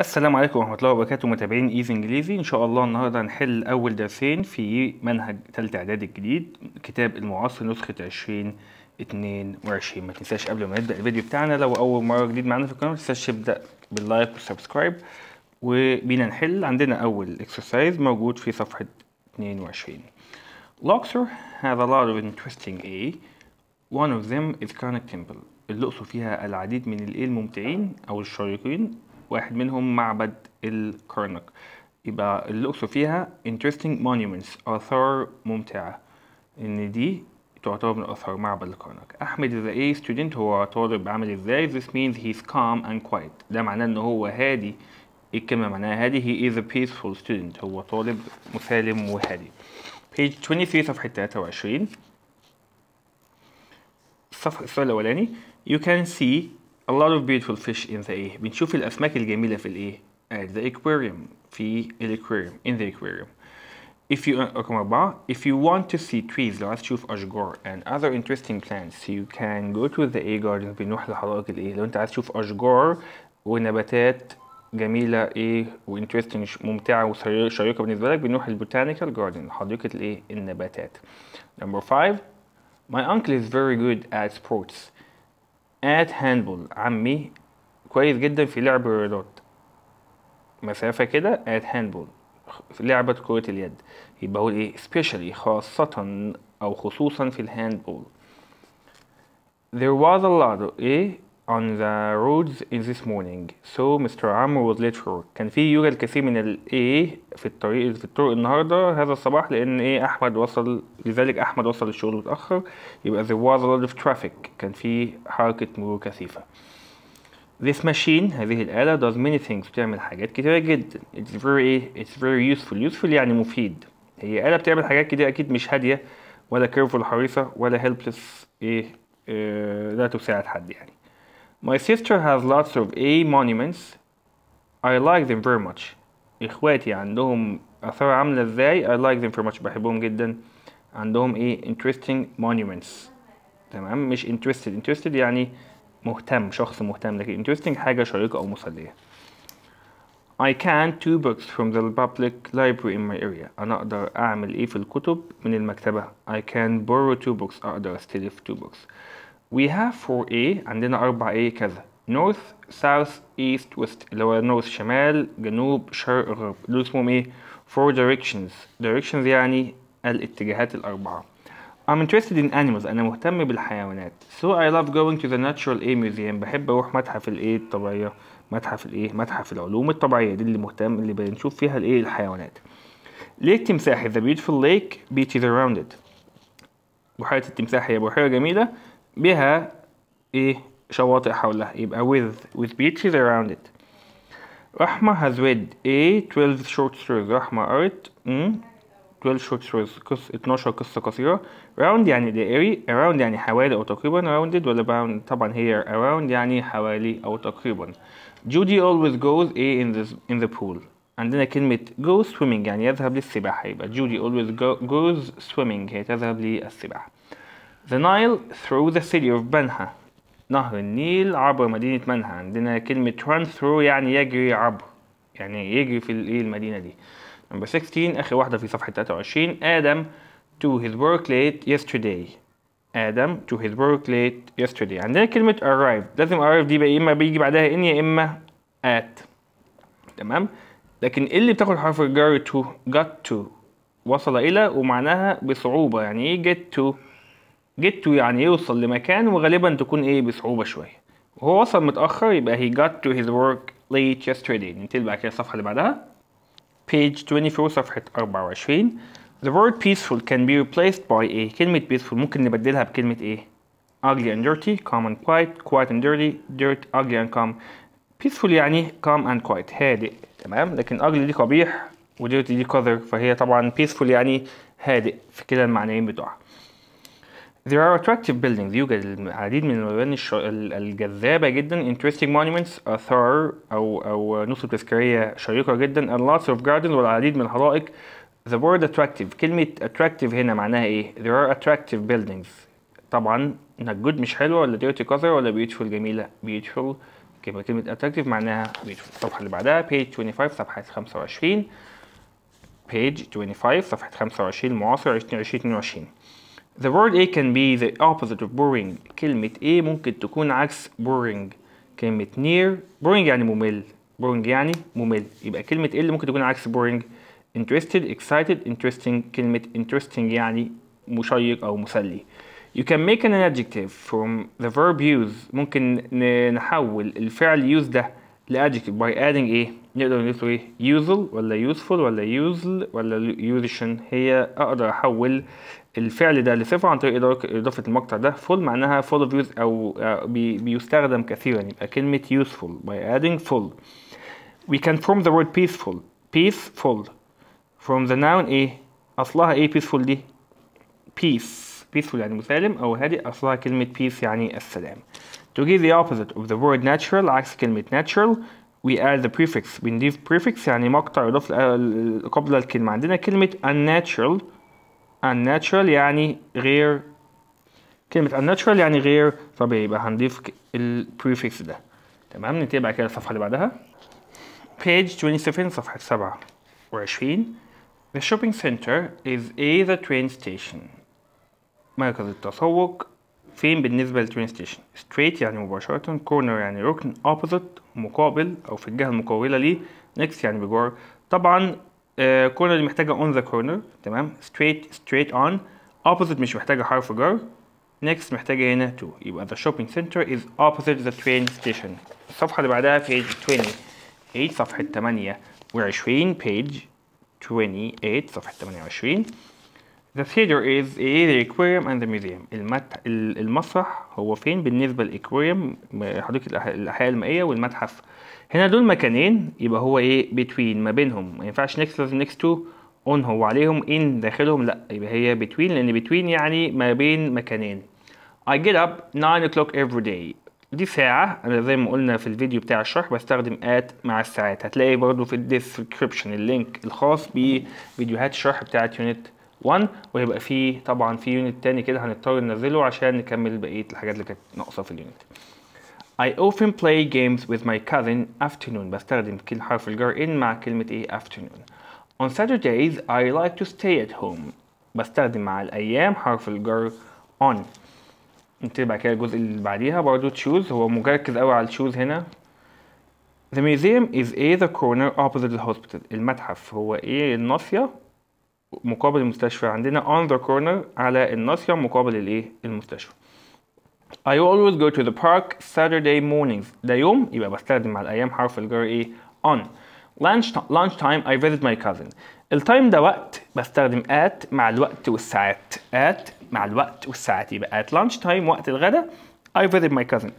السلام عليكم ورحمة الله وبركاته متابعين ايزي انجليزي ان شاء الله النهاردة هنحل اول درسين في منهج تالتة اعداد الجديد كتاب المعاصر نسخة 2022 ما تنساش قبل ما نبدأ الفيديو بتاعنا لو اول مرة جديد معانا في القناة ما تنساش تبدأ باللايك والسبسكرايب وبينا نحل عندنا اول اكسرسايز موجود في صفحة 22 Luxor has a lot of interesting A one of them is تمبل اللقص فيها العديد من الايه الممتعين او الشيقين واحد منهم معبد الكرنك يبقى اللي اقصد فيها interesting monuments آثار ممتعة إن دي تعتبر من آثار معبد الكرنك أحمد is a student هو طالب عامل إزاي this means he's calm and quiet ده معناه إن هو هادي إيه الكلمة معناها هادي he is a peaceful student هو طالب مسالم وهادي page 23 صفحة 23 الصفحة السؤال الأولاني you can see a lot of beautiful fish in the ايه بنشوف الاسماك الجميله في الايه at the aquarium في aquarium in the aquarium if you رقم أربعة if you want to see trees لو عايز تشوف أشجار and other interesting plants you can go to the A garden بنروح لحدائق الإيه لو أنت عايز تشوف أشجار ونباتات جميلة إيه وانترستنج ممتعة وشيقة بالنسبة لك بنروح البوتانيكال جاردن حديقة الإيه النباتات number five my uncle is very good at sports ات هاندبول عمي كويس جدا في لعب الرياضات مسافة كده ات هاندبول في لعبة كرة اليد يبقى هو ايه especially خاصة او خصوصا في الهاندبول there was a lot of ايه on the roads in this morning so Mr. Amr was late for work كان في يوجد الكثير من ال ايه في الطريق في الطرق النهارده هذا الصباح لأن إيه أحمد وصل لذلك أحمد وصل للشغل متأخر يبقى there was a lot of traffic كان في حركة مرور كثيفة This machine هذه الآلة does many things بتعمل حاجات كتيرة جدا it's very it's very useful useful يعني مفيد هي آلة بتعمل حاجات كتيرة أكيد مش هادية ولا كيرفول حريصة ولا helpless إيه, إيه لا تساعد حد يعني My sister has lots of A monuments. I like them very much. إخواتي عندهم آثار عاملة إزاي I like them very much بحبهم جدا عندهم إيه interesting monuments تمام مش interested interested يعني مهتم شخص مهتم لكن interesting حاجة شيقة أو مسلية I can two books from the public library in my area أنا أقدر أعمل إيه في الكتب من المكتبة I can borrow two books أقدر أستلف two books we have 4 A عندنا 4 A كذا north south east west اللي هو north شمال جنوب شرق غرب دول اسمهم ايه four directions directions يعني الاتجاهات الأربعة I'm interested in animals أنا مهتم بالحيوانات so I love going to the natural A museum بحب أروح متحف الإيه الطبيعية متحف الإيه متحف العلوم الطبيعية دي اللي مهتم اللي بنشوف فيها الإيه الحيوانات ليه التمساح the beautiful lake beaches around it بحيرة التمساح هي بحيرة جميلة بها ايه شواطئ حولها يبقى with with beaches around it رحمة has read a 12 short stories رحمة قرت 12 short stories قصة 12 قصة قصيرة round يعني the area around يعني حوالي أو تقريبا rounded ولا bound طبعا هي around يعني حوالي أو تقريبا Judy always goes a in the in the pool عندنا كلمة go swimming يعني يذهب للسباحة يبقى Judy always go, goes swimming هي تذهب للسباحة The Nile through the city of Manha نهر النيل عبر مدينة منها عندنا كلمة run through يعني يجري عبر يعني يجري في الايه المدينة دي نمبر 16 آخر واحدة في صفحة 23 آدم to his work late yesterday آدم to his work late yesterday عندنا كلمة arrived لازم arrive دي بقى يا إما بيجي بعدها إن يا إما at تمام لكن إيه اللي بتاخد حرف الجر to got to وصل إلى ومعناها بصعوبة يعني إيه get to جيتو يعني يوصل لمكان وغالبا تكون ايه بصعوبة شوية وهو وصل متأخر يبقى he got to his work late yesterday ننتقل بعد كده الصفحة اللي بعدها page 24 صفحة 24 The word peaceful can be replaced by a كلمة peaceful ممكن نبدلها بكلمة ايه ugly and dirty calm and quiet quiet and dirty dirt ugly and calm peaceful يعني calm and quiet هادئ تمام لكن ugly دي قبيح ودي دي قذر فهي طبعا peaceful يعني هادئ في كلا المعنيين بتوعها There are attractive buildings يوجد العديد من المباني الش... الجذابة جدا interesting monuments آثار أو أو نسخ تذكارية شيقة جدا and lots of gardens والعديد من الحدائق The word attractive كلمة attractive هنا معناها إيه؟ There are attractive buildings طبعا not جود مش حلوة ولا dirty قذرة ولا beautiful جميلة beautiful كلمة كلمة attractive معناها beautiful الصفحة اللي بعدها page 25 صفحة 25 page 25 صفحة 25 معاصر 2022 The word A can be the opposite of boring كلمة A ممكن تكون عكس boring كلمة near boring يعني ممل boring يعني ممل يبقى كلمة A اللي ممكن تكون عكس boring interested excited interesting كلمة interesting يعني مشيق أو مسلي You can make an adjective from the verb use ممكن نحول الفعل use ده ل adjective by adding A نقدر نقول ايه يوزل ولا يوزفول ولا يوزل ولا يوزيشن هي اقدر احول الفعل ده لصفه عن طريق اضافه المقطع ده فول معناها فول اوف يوز او بيستخدم كثيرا يبقى كلمه يوزفول by adding full we can form the word peaceful peaceful from the noun ايه اصلها ايه peaceful دي peace peaceful يعني مسالم او هادئ اصلها كلمه peace يعني السلام to give the opposite of the word natural عكس كلمه natural we add the prefix بنضيف prefix يعني مقطع يضاف قبل الكلمة عندنا كلمة unnatural unnatural يعني غير كلمة unnatural يعني غير طبيعي يبقى هنضيف prefix ده تمام ننتهي بعد كده الصفحة اللي بعدها page 27 صفحة 27 The shopping center is a the train station مركز التسوق فين بالنسبة للترين ستيشن ستريت يعني مباشرة كورنر يعني ركن اوبوزيت مقابل او في الجهة المقابلة ليه نكست يعني بجوار طبعا كورنر آه دي محتاجة اون ذا كورنر تمام ستريت ستريت اون اوبوزيت مش محتاجة حرف جر next محتاجة هنا تو يبقى the shopping center is opposite the train station الصفحة اللي بعدها page 20 8 صفحة 28 page 28 صفحة 28 The theater is a the aquarium and the museum المت... المسرح هو فين بالنسبة للإكواريوم حديقة الأحياء المائية والمتحف هنا دول مكانين يبقى هو ايه between ما بينهم ما ينفعش next لازم next to on هو عليهم in داخلهم لا يبقى هي between لأن between يعني ما بين مكانين I get up 9 o'clock every day دي ساعة أنا زي ما قلنا في الفيديو بتاع الشرح بستخدم at مع الساعات هتلاقي برضو في الديسكريبشن اللينك الخاص بفيديوهات الشرح بتاعت يونت 1 ويبقى في طبعا في يونت تاني كده هنضطر ننزله عشان نكمل بقيه الحاجات اللي كانت ناقصه في اليونت I often play games with my cousin afternoon بستخدم كل حرف الجر in مع كلمة ايه afternoon On Saturdays I like to stay at home بستخدم مع الأيام حرف الجر on نبتدي بعد كده الجزء اللي بعديها برضو choose هو مركز قوي على choose هنا The museum is A the corner opposite the hospital المتحف هو ايه الناصية مقابل المستشفى عندنا on the corner على الناصية مقابل الايه المستشفى I always go to the park Saturday mornings ده يوم يبقى بستخدم مع الأيام حرف الجر ايه on lunch lunch time I visit my cousin التايم ده وقت بستخدم at مع الوقت والساعات at مع الوقت والساعات يبقى at lunch time وقت الغداء I visit my cousin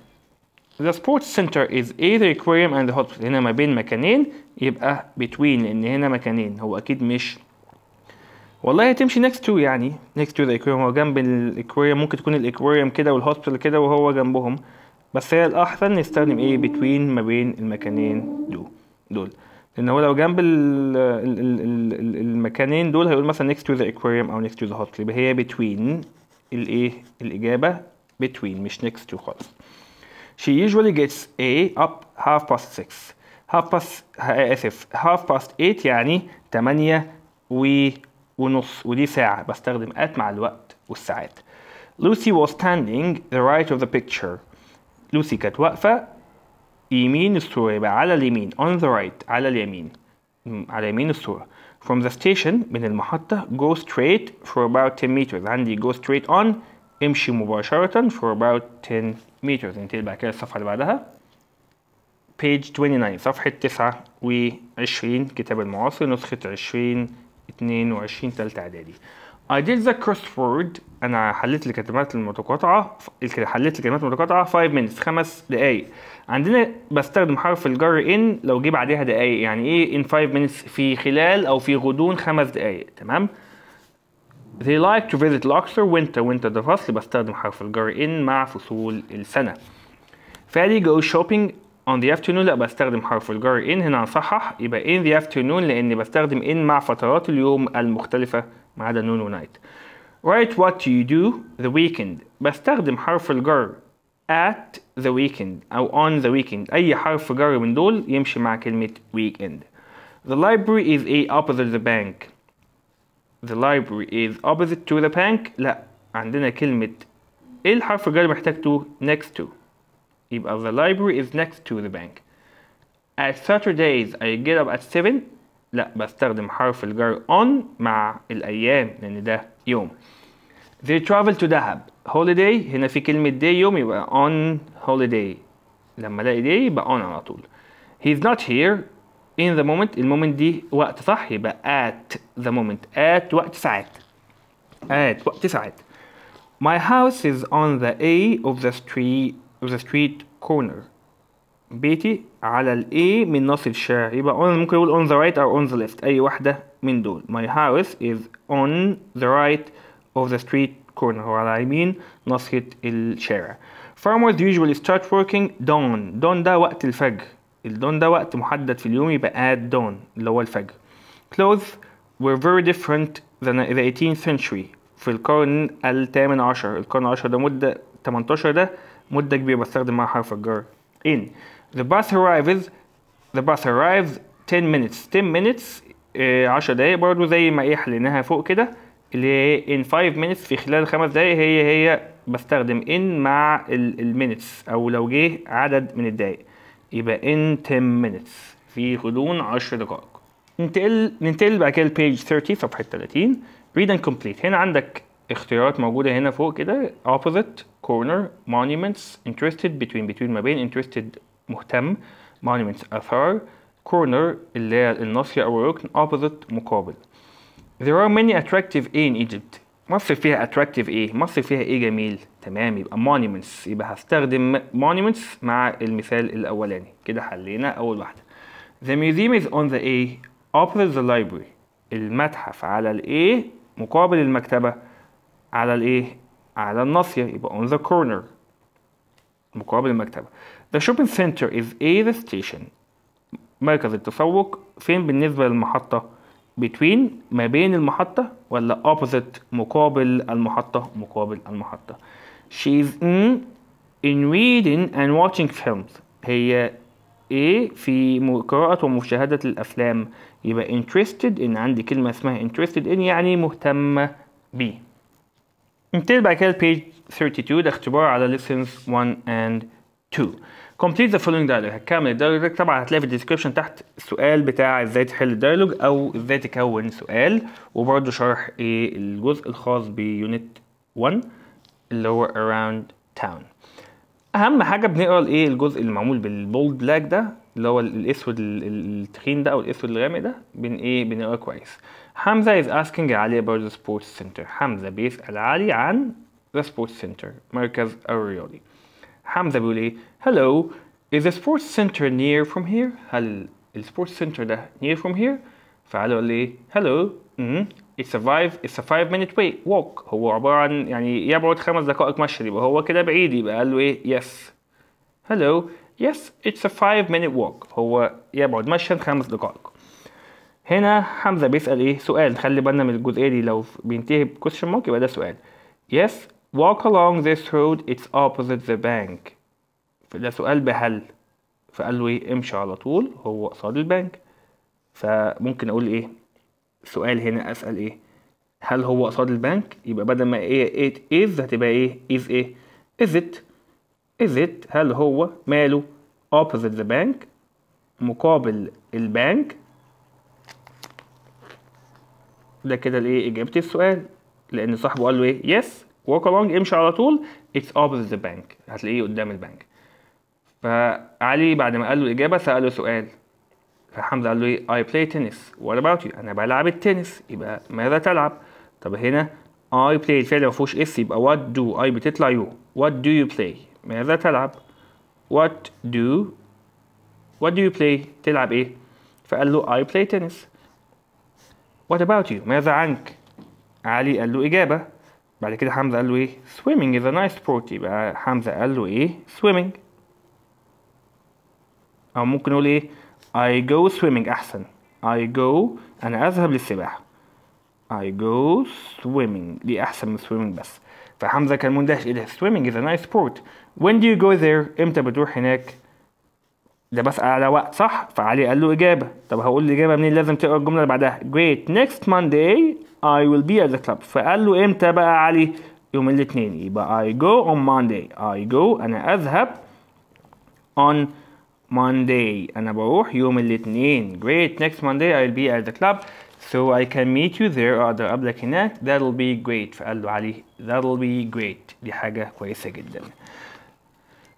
The sports center is either the aquarium and the hospital هنا ما بين مكانين يبقى between لأن هنا مكانين هو أكيد مش والله تمشي نكست تو يعني نكست تو ذا اكواريوم هو جنب الاكواريوم ممكن تكون الاكواريوم كده والهوسبيتال كده وهو جنبهم بس هي الاحسن نستخدم ايه بتوين ما بين المكانين دول دول لان هو لو جنب الـ الـ الـ المكانين دول هيقول مثلا next to the aquarium او next to the hospital يبقى هي between الايه الاجابه between مش next to خالص she usually gets a up half past 6 half past اسف half past 8 يعني 8 و ونص ودي ساعة بستخدم at مع الوقت والساعات Lucy was standing the right of the picture Lucy كانت واقفة يمين الصورة يبقى على اليمين on the right على اليمين على يمين الصورة from the station من المحطة go straight for about 10 meters عندي go straight on امشي مباشرة for about 10 meters انتهي بعد كده الصفحة اللي بعدها page 29 صفحة 29 كتاب المعاصر نسخة 20 22 ثالثه اعدادي I did the crossword انا حليت الكلمات المتقاطعه حليت الكلمات المتقاطعه 5 minutes خمس دقائق عندنا بستخدم حرف الجر ان لو جه بعدها دقائق يعني ايه in 5 minutes في خلال او في غضون خمس دقائق تمام They like to visit Luxor winter winter ده فصل بستخدم حرف الجر ان مع فصول السنه فادي go shopping on the afternoon لا بستخدم حرف الجر in هنا هنصحح يبقى in the afternoon لأني بستخدم in مع فترات اليوم المختلفة ما عدا noon و night. Write what you do the weekend بستخدم حرف الجر at the weekend أو on the weekend أي حرف جر من دول يمشي مع كلمة weekend. The library is a opposite the bank. The library is opposite to the bank لا عندنا كلمة ايه الحرف الجر محتاج to next to If the library is next to the bank at Saturdays I get up at 7 لا بستخدم حرف الجر on مع الأيام لأن ده يوم They travel to دهب holiday هنا في كلمة day يوم يبقى on holiday لما الاقي day يبقى on على طول He's not here in the moment المومنت دي وقت صح يبقى at the moment at وقت ساعات at وقت ساعات My house is on the A of the street the street corner بيتي على ال A من نص الشارع on ممكن يقول on the right or on the left أي واحدة من دول my house is on the right of the street corner هو على يمين نص الشارع farmers usually start working dawn dawn ده وقت الفجر الدون ده وقت محدد في اليوم يبقى at dawn اللي هو الفجر clothes were very different than the 18th century في القرن الثامن عشر القرن العشر ده مدة كبيرة بستخدم مع حرف الجر in the bus arrives the bus arrives 10 minutes 10 minutes 10 آه، دقايق برضو زي ما ايه حليناها فوق كده اللي هي إيه، in 5 minutes في خلال خمس دقايق هي هي بستخدم in مع المينتس او لو جه عدد من الدقايق يبقى in 10 minutes في غضون 10 دقائق ننتقل ننتقل بعد كده لبيج 30 صفحة 30 read and complete هنا عندك اختيارات موجوده هنا فوق كده opposite corner monuments interested between between ما بين interested مهتم monuments اثار corner اللي هي الناصيه او الركن opposite مقابل there are many attractive ايه in Egypt مصر فيها attractive ايه مصر فيها ايه جميل تمام يبقى monuments يبقى هستخدم monuments مع المثال الاولاني كده حلينا اول واحده the museum is on the A opposite the library المتحف على ال A مقابل المكتبه على الايه على الناصيه يبقى on the corner مقابل المكتبه the shopping center is a the station مركز التسوق فين بالنسبه للمحطه between ما بين المحطه ولا opposite مقابل المحطه مقابل المحطه she is in in reading and watching films هي ايه في قراءة ومشاهدة الأفلام يبقى interested إن عندي كلمة اسمها interested إن يعني مهتمة بيه نبتدي بعد كده page 32 ده اختبار على lessons 1 and 2 complete the following dialogue هتكمل الديالوج طبعا هتلاقي في الديسكربشن تحت السؤال بتاع ازاي تحل الديالوج او ازاي تكون سؤال وبرده شرح ايه الجزء الخاص بيونت 1 اللي هو around town اهم حاجه بنقرا الايه الجزء اللي معمول بالبولد لاج ده اللي هو الاسود التخين ده او الاسود الغامق ده بن ايه بنقراه كويس Hamza is asking Ali about the sports center. Hamza بيسأل Ali عن the sports center مركز الرياضي. Hamza بيقول Hello, is the sports center near from here? هل ال sports center ده near from here? فعلي قال لي Hello, mm, it's a five it's a five minute way walk هو عبارة عن يعني يبعد خمس دقائق مشي يبقى هو كده بعيد يبقى قال له إيه yes. Hello, yes, it's a five minute walk هو يبعد مشيا خمس دقائق. هنا حمزه بيسال ايه سؤال خلي بالنا من الجزئيه دي لو بينتهي بكويشن مارك يبقى ده سؤال yes walk along this road it's opposite the bank فده سؤال بهل فقال له ايه امشي على طول هو قصاد البنك فممكن اقول ايه سؤال هنا اسال ايه هل هو قصاد البنك يبقى بدل ما ايه it is هتبقى ايه is ايه is it is it هل هو ماله opposite the bank مقابل البنك ده كده الايه اجابه السؤال لان صاحبه قال له ايه يس ووك الونج امشي على طول اتس opposite ذا بانك هتلاقيه قدام البنك فعلي بعد ما قال له الاجابه ساله سؤال فحمزه قال له ايه اي بلاي تنس وات اباوت يو انا بلعب التنس يبقى ماذا تلعب طب هنا اي بلاي الفعل ما فيهوش اس يبقى وات دو اي بتطلع يو وات دو يو بلاي ماذا تلعب وات دو وات دو يو بلاي تلعب ايه فقال له اي بلاي تنس وات اباوت يو ماذا عنك علي قال له اجابه بعد كده حمزه قال له ايه swimming is a nice sport يبقى حمزه قال له ايه swimming او ممكن نقول ايه I go swimming احسن I go انا اذهب للسباحه I go swimming دي احسن من swimming بس فحمزه كان مندهش ايه swimming is a nice sport when do you go there امتى بتروح هناك ده بس على وقت صح فعلي قال له اجابه طب هقول الاجابه منين لازم تقرا الجمله اللي بعدها جريت نيكست مانداي اي ويل بي ات ذا كلاب فقال له امتى بقى علي يوم الاثنين يبقى اي جو اون مانداي اي جو انا اذهب اون مانداي انا بروح يوم الاثنين جريت نيكست مانداي اي ويل بي ات ذا كلاب So I can meet you there اقدر اقابلك هناك that'll be great فقال له علي that'll be great دي حاجه كويسه جدا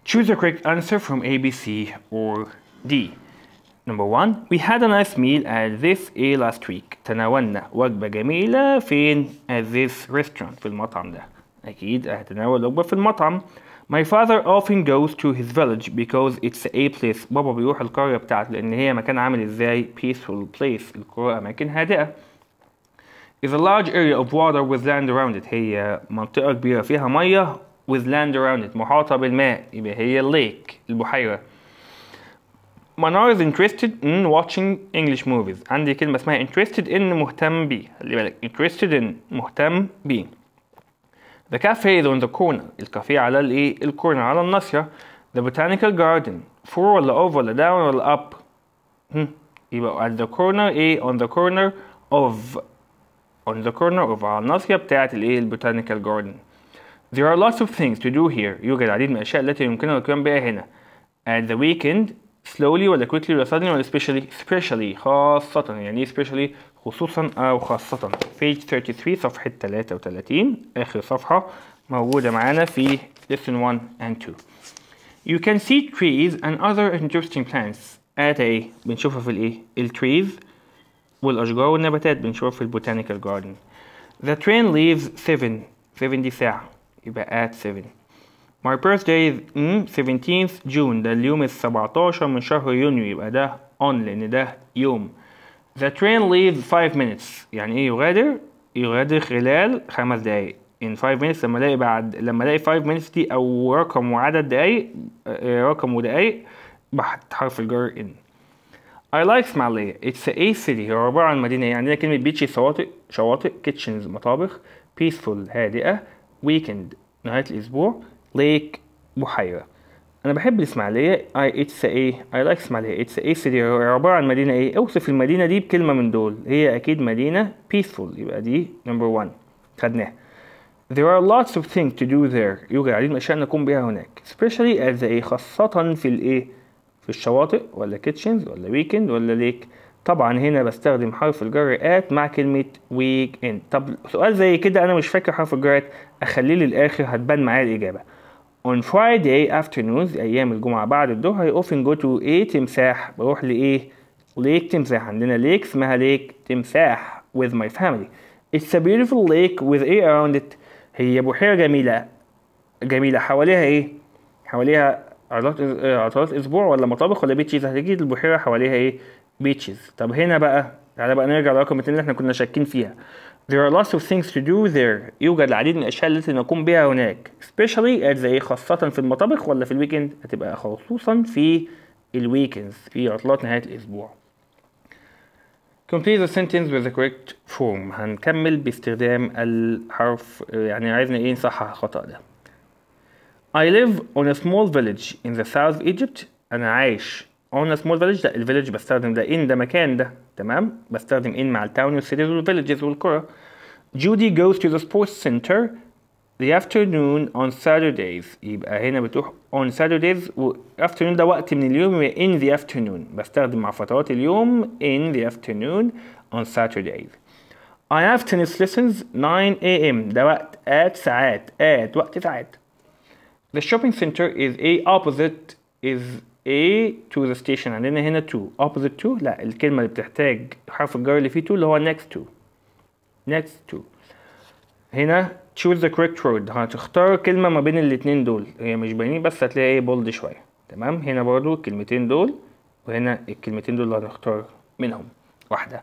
Choose the correct answer from A, B, C, or D. Number one, we had a nice meal at this A last week. تناولنا وجبة جميلة فين at this restaurant في المطعم ده. أكيد هتناول وجبة في المطعم. My father often goes to his village because it's a place. بابا بيروح القرية بتاعته لأن هي مكان عامل إزاي peaceful place. القرى أماكن هادئة. is a large area of water with land around it هي منطقة كبيرة فيها مية with land around it محاطة بالماء يبقى هي lake البحيرة منار is interested in watching English movies عندي كلمة اسمها interested in مهتم بي خلي بالك interested in مهتم بي The cafe is on the corner الكافيه على الايه الكورنر على الناصية The botanical garden for ولا over ولا down ولا up هم. يبقى at the corner ايه on the corner of on the corner of على الناصية بتاعت الايه البوتانيكال garden There are lots of things to do here يوجد العديد من الأشياء التي يمكننا القيام بها هنا at the weekend slowly ولا quickly ولا suddenly ولا especially especially خاصة يعني especially خصوصا أو خاصة page 33 صفحة 33 آخر صفحة موجودة معانا في lesson 1 and 2 You can see trees and other interesting plants at a بنشوفها في الايه التريز والأشجار والنباتات بنشوفها في البوتانيكال جاردن The train leaves 7 7 دي ساعة يبقى at 7 My birthday is mm, 17th June ده اليوم ال 17 من شهر يونيو يبقى ده on لأن ده يوم The train leaves 5 minutes يعني إيه يغادر؟ يغادر خلال خمس دقايق in 5 minutes لما الاقي بعد لما الاقي 5 minutes دي او رقم وعدد دقايق آه، رقم ودقايق بحط حرف الجر in I like Somalia it's a city هي عبارة عن مدينة يعني كلمة beach شواطئ شواطئ kitchens مطابخ peaceful هادئة ويكند نهاية الأسبوع ليك بحيرة أنا بحب الإسماعيلية I it's a I like إسماعيلية it's a city عبارة عن مدينة إيه أوصف المدينة دي بكلمة من دول هي أكيد مدينة peaceful يبقى دي نمبر 1 خدناها There are lots of things to do there يوجد العديد من الأشياء نقوم بها هناك especially at the خاصة في الإيه في الشواطئ ولا kitchens ولا weekend ولا lake طبعا هنا بستخدم حرف الجر ات مع كلمة ويك اند طب سؤال زي كده انا مش فاكر حرف الجر ات اخليه للاخر هتبان معايا الاجابة On Friday afternoons ايام الجمعة بعد الظهر I often go to a تمساح بروح لايه ليك تمساح عندنا ليك اسمها ليك تمساح with my family It's a beautiful lake with a around it هي بحيرة جميلة جميلة حواليها ايه حواليها عطلات اسبوع ولا مطابخ ولا بيت شيز هتجي البحيرة حواليها ايه بيتشز طب هنا بقى تعالى بقى نرجع لرقم 2 اللي احنا كنا شاكين فيها There are lots of things to do there يوجد العديد من الأشياء التي نقوم بها هناك especially at the خاصة في المطابخ ولا في الويكند هتبقى خصوصا في الويكندز في عطلات نهاية الأسبوع complete the sentence with the correct form هنكمل باستخدام الحرف يعني عايزنا ايه نصحح الخطأ ده I live on a small village in the south Egypt أنا عايش قلنا سمول فيلج لا الفيلج بستخدم ده ان ده مكان ده تمام بستخدم ان مع التاون والسيتيز والفيلجز والقرى جودي goes to the sports center the afternoon on Saturdays يبقى هنا بتروح on Saturdays و afternoon ده وقت من اليوم in the afternoon بستخدم مع فترات اليوم in the afternoon on Saturdays I have tennis lessons 9 a.m. ده وقت at ساعات at وقت ساعات The shopping center is a opposite is A to the station عندنا هنا to opposite to لا الكلمة اللي بتحتاج حرف الجر اللي فيه to اللي هو next to next to هنا choose the correct road هتختار كلمة ما بين الاتنين دول هي مش باينين بس هتلاقي ايه بولد شوية تمام هنا برضو الكلمتين دول وهنا الكلمتين دول اللي هنختار منهم واحدة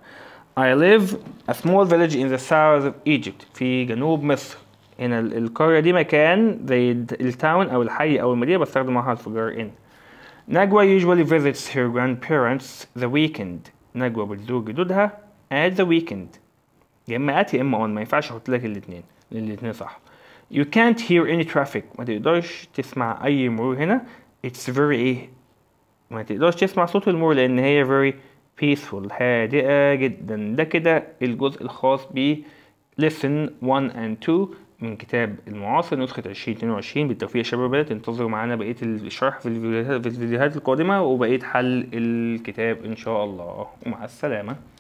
I live a small village in the south of Egypt في جنوب مصر هنا القرية دي مكان زي التاون أو الحي أو المدينة بستخدم حرف الجر in Nagwa usually visits her grandparents the weekend نجوى بتزور جدودها at the weekend يا اما at يا اما on ما ينفعش احط لك الاثنين لان الاثنين صح you can't hear any traffic ما تقدرش تسمع اي مرور هنا it's very ايه ما تقدرش تسمع صوت المرور لان هي very peaceful هادئة جدا ده كده الجزء الخاص ب lesson 1 and 2 من كتاب المعاصر نسخة 2022 بالتوفيق يا شباب انتظروا معانا بقية الشرح في الفيديوهات, في الفيديوهات القادمة وبقية حل الكتاب إن شاء الله ومع السلامة